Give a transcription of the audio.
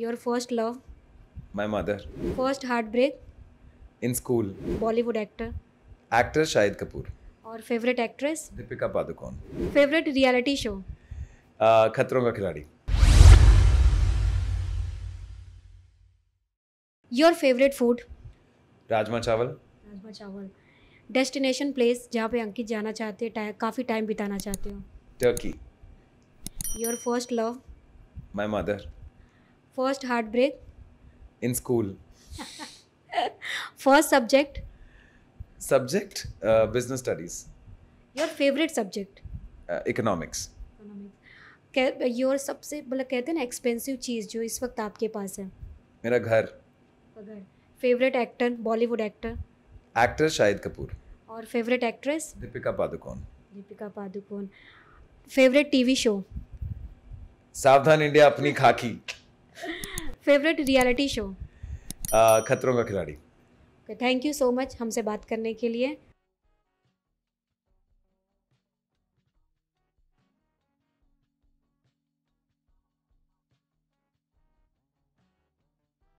Your first love? My mother. First heartbreak? In school. Bollywood actor? Actor Shahid Kapoor. और favourite actress Deepika Padukone favourite reality show Khatron ka खिलाड़ी your favourite food rajma चावल राजमा चावल destination place जहाँ पे अंकित जाना चाहते हैं काफ़ी टाइम बिताना चाहते हो Turkey your first love my mother first heartbreak in school first subject subject business studies your favourite subject economics your सबसे मतलब कहते हैं ना एक्सपेंसिव चीज़ जो इस वक्त आपके पास है मेरा घर घर favourite actor Bollywood actor actor Shahid Kapoor और favourite actress Deepika Padukone Deepika Padukone favourite TV show Savdhaan India अपनी खाकी favourite reality show Khatron ka खिलाड़ी थैंक यू सो मच हमसे बात करने के लिए